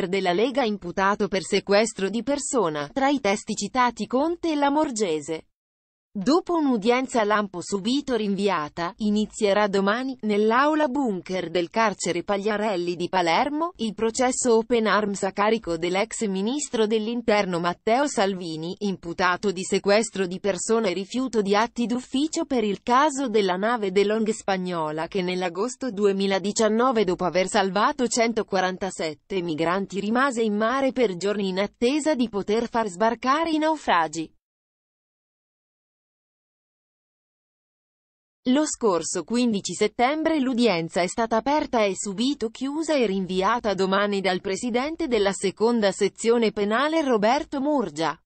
leader della Lega imputato per sequestro di persona, tra i testi citati Conte e la Morgese. Dopo un'udienza lampo subito rinviata, inizierà domani, nell'aula bunker del carcere Pagliarelli di Palermo, il processo Open Arms a carico dell'ex ministro dell'interno Matteo Salvini, imputato di sequestro di persone e rifiuto di atti d'ufficio per il caso della nave DeLong spagnola che nell'agosto 2019 dopo aver salvato 147 migranti rimase in mare per giorni in attesa di poter far sbarcare i naufragi. Lo scorso 15 settembre l'udienza è stata aperta e subito chiusa e rinviata domani dal presidente della seconda sezione penale Roberto Murgia.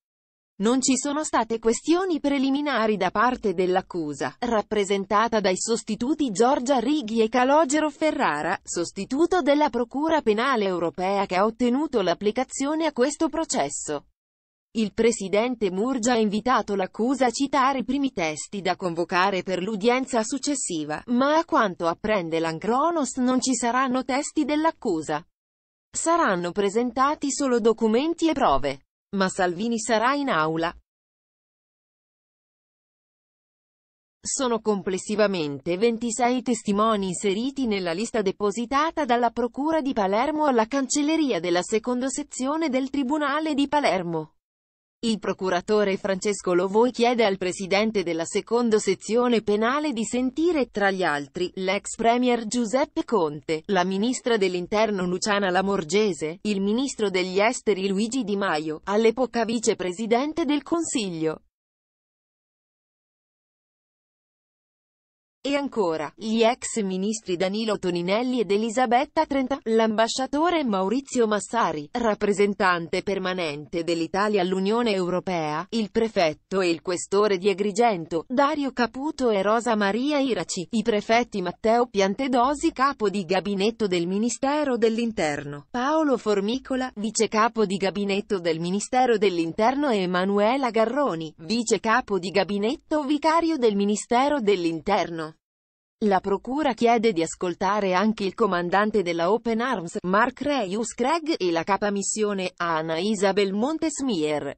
Non ci sono state questioni preliminari da parte dell'accusa, rappresentata dai sostituti Giorgia Righi e Calogero Ferrara, sostituto della Procura Penale Europea che ha ottenuto l'applicazione a questo processo. Il presidente Murgia ha invitato l'accusa a citare i primi testi da convocare per l'udienza successiva, ma a quanto apprende l'Ancronos non ci saranno testi dell'accusa. Saranno presentati solo documenti e prove. Ma Salvini sarà in aula. Sono complessivamente 26 testimoni inseriti nella lista depositata dalla Procura di Palermo alla Cancelleria della seconda sezione del Tribunale di Palermo. Il procuratore Francesco Lovoi chiede al presidente della seconda sezione penale di sentire, tra gli altri, l'ex premier Giuseppe Conte, la ministra dell'interno Luciana Lamorgese, il ministro degli esteri Luigi Di Maio, all'epoca vicepresidente del Consiglio. E ancora, gli ex ministri Danilo Toninelli ed Elisabetta Trenta, l'ambasciatore Maurizio Massari, rappresentante permanente dell'Italia all'Unione Europea, il prefetto e il questore di Agrigento, Dario Caputo e Rosa Maria Iraci, i prefetti Matteo Piantedosi capo di gabinetto del Ministero dell'Interno, Paolo Formicola, vice capo di gabinetto del Ministero dell'Interno e Emanuela Garroni, vice capo di gabinetto vicario del Ministero dell'Interno. La procura chiede di ascoltare anche il comandante della Open Arms, Mark Reyus Craig, e la capa missione, Anna Isabel Montesmier.